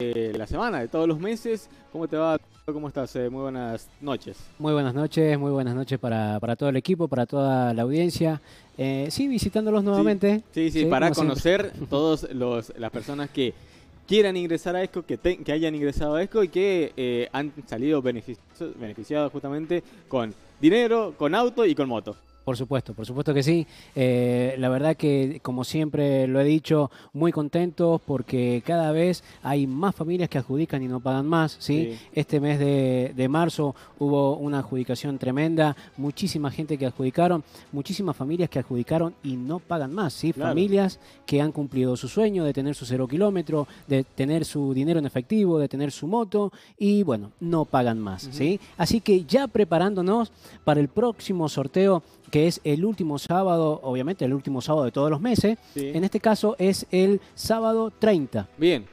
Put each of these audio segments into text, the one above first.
Eh, la semana, de todos los meses. ¿Cómo te va? ¿Cómo estás? Eh, muy buenas noches. Muy buenas noches, muy buenas noches para, todo el equipo, para toda la audiencia. Eh, sí, visitándolos nuevamente. Sí, sí, para conocer todas las personas que quieran ingresar a ESCO, que, que hayan ingresado a ESCO y que han salido beneficiados, beneficiados justamente con dinero, con auto y con moto. Por supuesto, por supuesto que sí. Eh, la verdad que, como siempre lo he dicho, muy contentos porque cada vez hay más familias que adjudican y no pagan más. ¿sí? Este mes de, marzo hubo una adjudicación tremenda, muchísima gente que adjudicaron, muchísimas familias que adjudicaron y no pagan más. ¿sí? Familias que han cumplido su sueño de tener su cero kilómetro, de tener su dinero en efectivo, de tener su moto y, bueno, no pagan más. ¿sí? Así que ya preparándonos para el próximo sorteo que es el último sábado, obviamente el último sábado de todos los meses. En este caso es el sábado 30. Bien.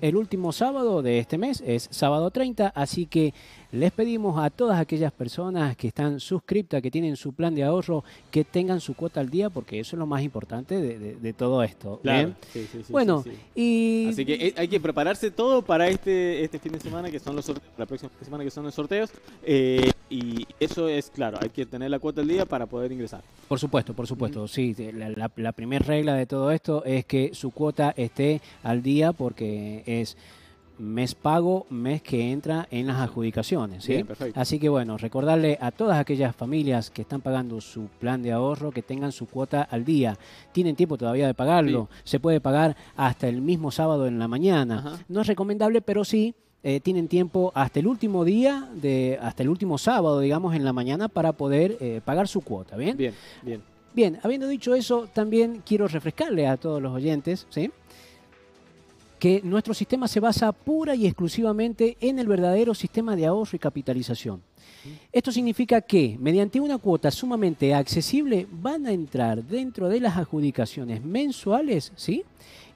El último sábado de este mes es sábado 30, así que les pedimos a todas aquellas personas que están suscriptas, que tienen su plan de ahorro, que tengan su cuota al día, porque eso es lo más importante de, todo esto. Claro. Sí, sí, sí, bueno, y... Así que eh, hay que prepararse todo para este, este fin de semana, que son los sorteos, la próxima semana que son los sorteos. Eh, y eso es claro, hay que tener la cuota al día para poder ingresar. Por supuesto, por supuesto, sí. La, la primera regla de todo esto es que su cuota esté al día porque es mes pago, mes que entra en las adjudicaciones. Así que bueno, recordarle a todas aquellas familias que están pagando su plan de ahorro que tengan su cuota al día. Tienen tiempo todavía de pagarlo. Se puede pagar hasta el mismo sábado en la mañana. No es recomendable, pero sí eh, tienen tiempo hasta el último día, de, hasta el último sábado, digamos, en la mañana para poder eh, pagar su cuota. ¿Bien? Bien, bien. Bien, habiendo dicho eso, también quiero refrescarle a todos los oyentes, ¿sí? nuestro sistema se basa pura y exclusivamente en el verdadero sistema de ahorro y capitalización. Esto significa que, mediante una cuota sumamente accesible, van a entrar dentro de las adjudicaciones mensuales, ¿sí?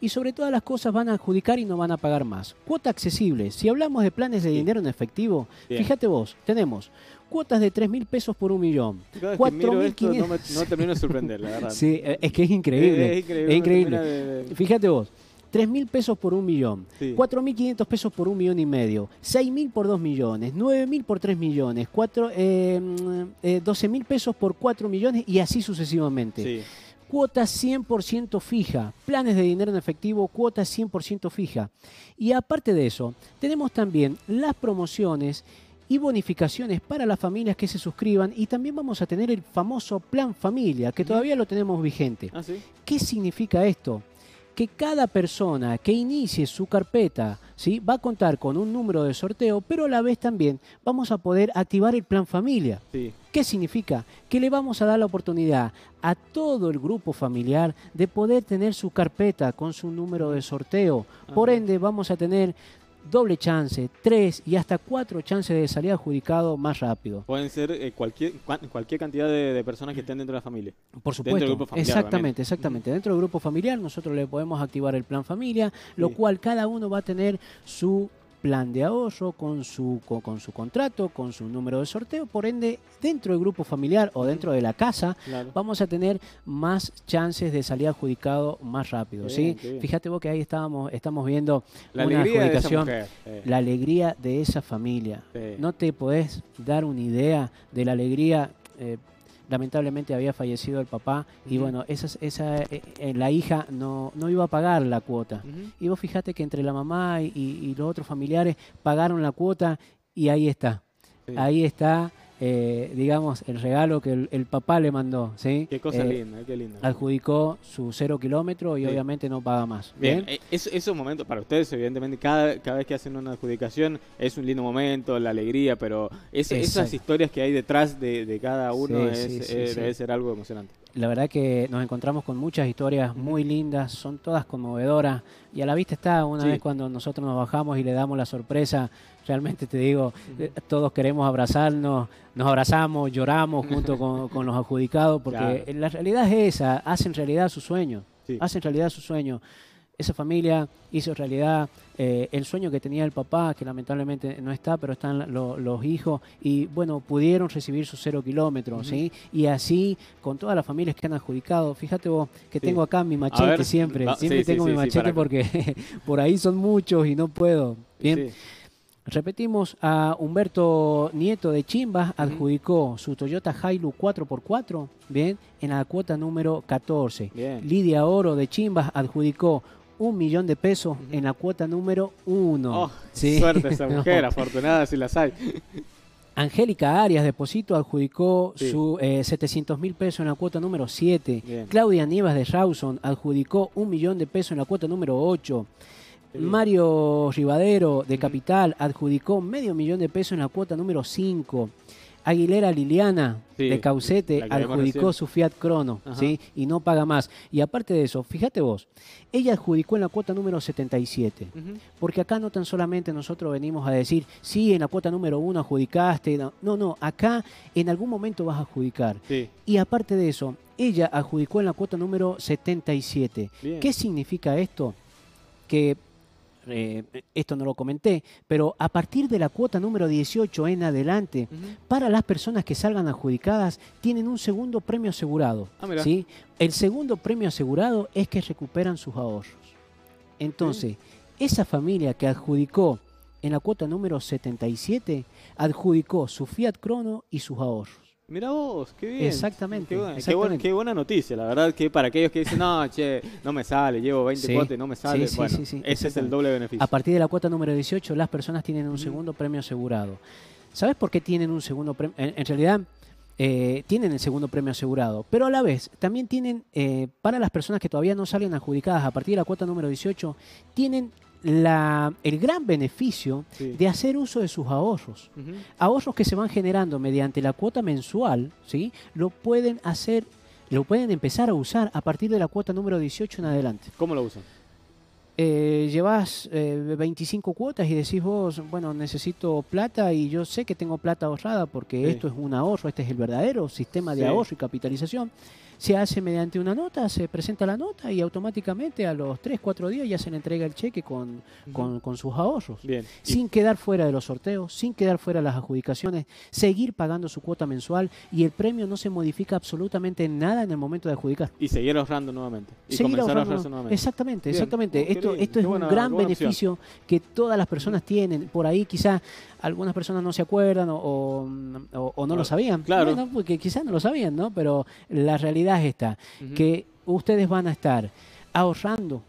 Y sobre todas las cosas van a adjudicar y no van a pagar más. Cuota accesible. Si hablamos de planes de dinero en efectivo, fíjate vos, tenemos cuotas de 3 mil pesos por un millón. 4.500... no, termino de sorprender, la verdad. sí, es que es increíble. Es, increíble. Fíjate vos. 3.000 mil pesos por un millón, 4.500 4 mil pesos por un millón y medio, 6 mil por 2 millones, 9 mil por 3 millones, 4, 12 eh, mm, eh, mil pesos por 4 millones y así sucesivamente. Cuota 100% fija, planes de dinero en efectivo, cuota 100% fija. Y aparte de eso, tenemos también las promociones y bonificaciones para las familias que se suscriban y también vamos a tener el famoso plan familia que todavía lo tenemos vigente. Ah, ¿Qué significa esto? que cada persona que inicie su carpeta ¿sí? va a contar con un número de sorteo, pero a la vez también vamos a poder activar el plan familia. ¿Qué significa? Que le vamos a dar la oportunidad a todo el grupo familiar de poder tener su carpeta con su número de sorteo. Ah, Por ende, vamos a tener doble chance, tres y hasta cuatro chances de salir adjudicado más rápido. Pueden ser eh, cualquier, cualquier cantidad de, personas que mm. estén dentro de la familia. Por supuesto. Dentro del grupo familiar, exactamente, exactamente. Dentro del grupo familiar nosotros le podemos activar el plan familia, lo cual cada uno va a tener su plan de ahorro, con su, con, su contrato, con su número de sorteo. Por ende, dentro del grupo familiar o dentro de la casa, vamos a tener más chances de salir adjudicado más rápido. ¿sí? Fíjate vos que ahí estábamos, estamos viendo la una adjudicación. La alegría de esa familia. No te podés dar una idea de la alegría. Eh, lamentablemente había fallecido el papá y bueno, esa, esa, eh, eh, la hija no, no iba a pagar la cuota. Y vos fijate que entre la mamá y, los otros familiares pagaron la cuota y ahí está. Ahí está eh, digamos, el regalo que el, papá le mandó. ¿sí? Qué cosa eh, linda, qué linda. Adjudicó su cero kilómetro y obviamente no paga más. Bien, eh, esos momentos para ustedes, evidentemente, cada, cada vez que hacen una adjudicación es un lindo momento, la alegría, pero esas historias que hay detrás de, cada uno es, debe ser algo emocionante la verdad que nos encontramos con muchas historias muy lindas, son todas conmovedoras y a la vista está una vez cuando nosotros nos bajamos y le damos la sorpresa, realmente te digo, eh, todos queremos abrazarnos, nos abrazamos, lloramos junto con, los adjudicados porque la realidad es esa, hacen realidad su sueño, hacen realidad su sueño esa familia hizo realidad eh, el sueño que tenía el papá, que lamentablemente no está, pero están los hijos, y bueno, pudieron recibir sus cero kilómetros, ¿sí? Y así, con todas las familias que han adjudicado, fíjate vos, que tengo acá mi machete siempre, ah, siempre tengo mi machete porque por ahí son muchos y no puedo. Bien. Repetimos, a Humberto Nieto de Chimbas adjudicó su Toyota Hilux 4x4, bien, en la cuota número 14. Lidia Oro de Chimbas adjudicó un millón de pesos en la cuota número uno. Oh, suerte esa mujer, afortunada si las hay. Angélica Arias de Posito adjudicó su, 700 eh, mil pesos en la cuota número 7. Claudia Nievas de Rawson adjudicó un millón de pesos en la cuota número 8. Mario Rivadero de Capital adjudicó medio millón de pesos en la cuota número 5. Aguilera Liliana de Caucete adjudicó su Fiat Crono ¿sí? y no paga más. Y aparte de eso, fíjate vos, ella adjudicó en la cuota número 77. Porque acá no tan solamente nosotros venimos a decir, sí, en la cuota número 1 adjudicaste. No, no, acá en algún momento vas a adjudicar. Y aparte de eso, ella adjudicó en la cuota número 77. ¿Qué significa esto? Que eh, esto no lo comenté, pero a partir de la cuota número 18 en adelante, para las personas que salgan adjudicadas, tienen un segundo premio asegurado. Ah, El segundo premio asegurado es que recuperan sus ahorros. Entonces, mm. esa familia que adjudicó en la cuota número 77, adjudicó su Fiat Crono y sus ahorros. Mira vos, qué bien. Exactamente. Qué buena, noticia, la verdad, que para aquellos que dicen, no, che, no me sale, llevo 20 cuotas y no me sale, bueno, ese es el doble beneficio. A partir de la cuota número 18, las personas tienen un segundo premio asegurado. ¿Sabes por qué tienen un segundo premio? En, realidad, eh, tienen el segundo premio asegurado, pero a la vez también tienen, eh, para las personas que todavía no salen adjudicadas a partir de la cuota número 18, tienen la, el gran beneficio de hacer uso de sus ahorros. Ahorros que se van generando mediante la cuota mensual, ¿sí? Lo pueden hacer, lo pueden empezar a usar a partir de la cuota número 18 en adelante. ¿Cómo lo usan? Eh, llevas eh, 25 cuotas y decís vos, bueno, necesito plata y yo sé que tengo plata ahorrada porque esto es un ahorro, este es el verdadero sistema de ahorro y capitalización se hace mediante una nota, se presenta la nota y automáticamente a los 3, 4 días ya se le entrega el cheque con, con, sus ahorros. Sin quedar fuera de los sorteos, sin quedar fuera de las adjudicaciones, seguir pagando su cuota mensual y el premio no se modifica absolutamente nada en el momento de adjudicar. Y seguir ahorrando nuevamente. Y seguir ahorrando, nuevamente. Exactamente, exactamente. esto, esto es un gran beneficio que todas las personas tienen. Por ahí quizás algunas personas no se acuerdan o, o, no, lo sabían. Claro. porque quizás no lo sabían, ¿no? Pero la realidad está, que ustedes van a estar ahorrando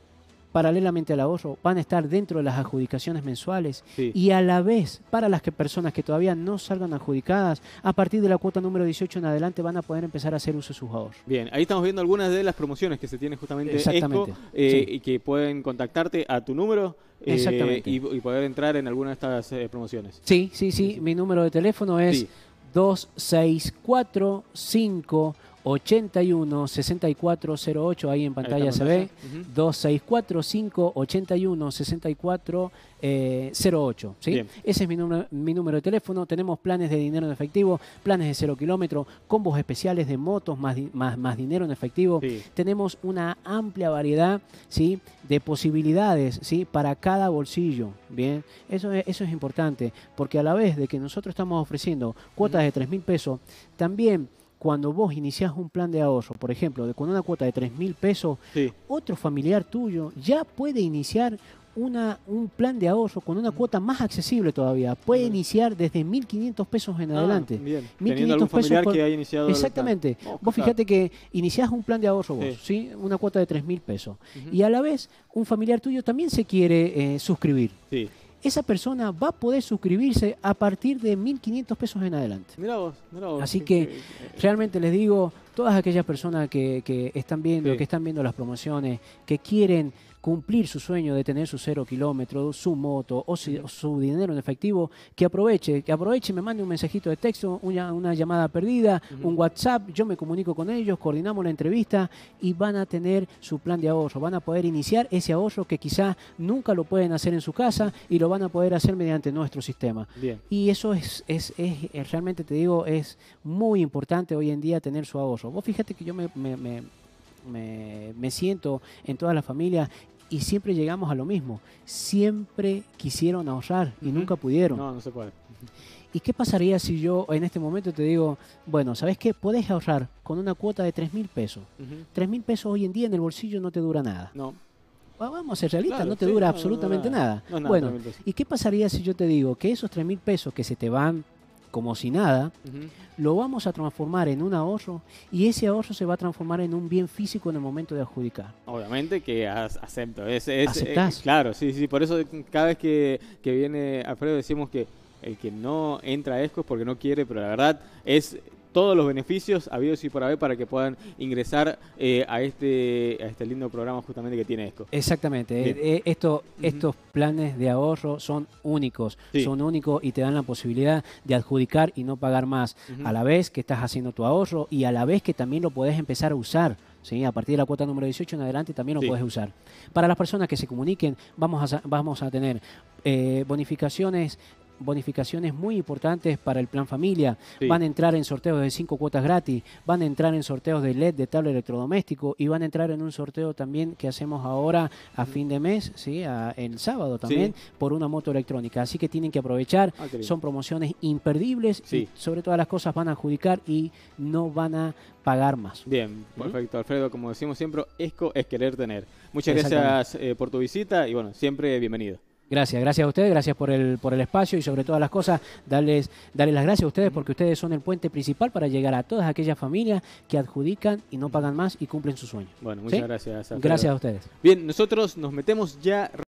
paralelamente al ahorro, van a estar dentro de las adjudicaciones mensuales y a la vez para las que personas que todavía no salgan adjudicadas, a partir de la cuota número 18 en adelante van a poder empezar a hacer uso de sus ahorros. Bien, ahí estamos viendo algunas de las promociones que se tienen justamente Exactamente. Eh, y que pueden contactarte a tu número. Eh, y, poder entrar en alguna de estas eh, promociones. Sí, sí, sí, Mi número de teléfono es 2645 81 08 ahí en pantalla, se ve, 264 -huh. 2645 81 64 08. ¿sí? Ese es mi, mi, número de teléfono. Tenemos planes de dinero en efectivo, planes de cero kilómetro, combos especiales de motos más, más, dinero en efectivo. Tenemos una amplia variedad ¿sí? de posibilidades ¿sí? para cada bolsillo. Bien, eso es, eso es importante porque a la vez de que nosotros estamos ofreciendo cuotas de 3 mil pesos, también cuando vos iniciás un plan de ahorro, por ejemplo, de, con una cuota de 3 mil pesos, otro familiar tuyo ya puede iniciar una, un plan de ahorro con una mm. cuota más accesible todavía. Puede mm. iniciar desde 1.500 pesos en ah, adelante. Ah, bien. pesos Exactamente. Oh, vos fíjate que iniciás un plan de ahorro vos, sí. Una cuota de mil pesos. Y a la vez, un familiar tuyo también se quiere eh, suscribir. Sí esa persona va a poder suscribirse a partir de 1.500 pesos en adelante. Mira vos, mira vos. Así que realmente les digo, todas aquellas personas que, están viendo, que están viendo las promociones, que quieren cumplir su sueño de tener su cero kilómetro, su moto o su, dinero en efectivo, que aproveche, que aproveche y me mande un mensajito de texto, una, llamada perdida, un WhatsApp, yo me comunico con ellos, coordinamos la entrevista y van a tener su plan de ahorro, van a poder iniciar ese ahorro que quizás nunca lo pueden hacer en su casa y lo van a poder hacer mediante nuestro sistema. Y eso es, es realmente te digo, es muy importante hoy en día tener su ahorro. Vos fíjate que yo me, siento en toda la familia y siempre llegamos a lo mismo. Siempre quisieron ahorrar y nunca pudieron. No, no se puede. ¿Y qué pasaría si yo en este momento te digo, bueno, ¿sabes qué? Puedes ahorrar con una cuota de 3 mil pesos. tres mil pesos hoy en día en el bolsillo no te dura nada. No. Vamos a ser realistas, no te dura absolutamente nada. bueno, ¿y qué pasaría si yo te digo que esos 3 mil pesos que se te van como si nada, lo vamos a transformar en un ahorro y ese ahorro se va a transformar en un bien físico en el momento de adjudicar. Obviamente que acepto. Es, claro, sí, sí. Por eso cada vez que, que viene Alfredo decimos que el que no entra a ESCO porque no quiere, pero la verdad es todos los beneficios habidos y por haber para que puedan ingresar eh, a, este, este lindo programa justamente que tiene ESCO. Exactamente. Eh, eh, estos planes de ahorro son únicos, son únicos y te dan la posibilidad de adjudicar y no pagar más a la vez que estás haciendo tu ahorro y a la vez que también lo podés empezar a usar. ¿sí? A partir de la cuota número 18 en adelante también lo puedes usar. Para las personas que se comuniquen, vamos a, vamos a tener bonificaciones bonificaciones muy importantes para el plan familia. Van a entrar en sorteos de cinco cuotas gratis, van a entrar en sorteos de LED, de tablet electrodoméstico y van a entrar en un sorteo también que hacemos ahora a fin de mes, ¿sí? el sábado también, por una moto electrónica. Así que tienen que aprovechar, ah, son promociones imperdibles y sobre todas las cosas van a adjudicar y no van a pagar más. Bien, ¿Mm? perfecto, Alfredo. Como decimos siempre, ESCO es querer tener. Muchas gracias eh, por tu visita y bueno, siempre bienvenido. Gracias, gracias a ustedes, gracias por el, por el espacio y sobre todas las cosas, darles, darles las gracias a ustedes porque ustedes son el puente principal para llegar a todas aquellas familias que adjudican y no pagan más y cumplen su sueño. Bueno, muchas gracias. Gracias a ustedes. Bien, nosotros nos metemos ya...